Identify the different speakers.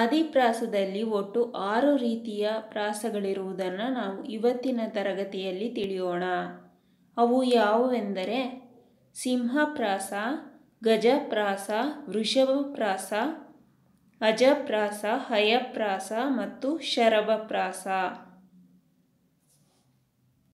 Speaker 1: ಆದಿಪ್ರಾಸದಲ್ಲಿ ಒಟ್ಟು ಆರು ರೀತಿಯ ಪ್ರಾಸಗಳಿರುವುದನ್ನು ನಾವು ಇವತ್ತಿನ ತರಗತಿಯಲ್ಲಿ ತಿಳಿಯೋಣ ಅವು ಯಾವುವೆಂದರೆ ಸಿಂಹಪ್ರಾಸ ಗಜಪ್ರಾಸ ವೃಷಭಪ್ರಾಸ ಅಜಪ್ರಾಸ ಹಯಪ್ರಾಸ ಮತ್ತು ಶರಭಪ್ರಾಸ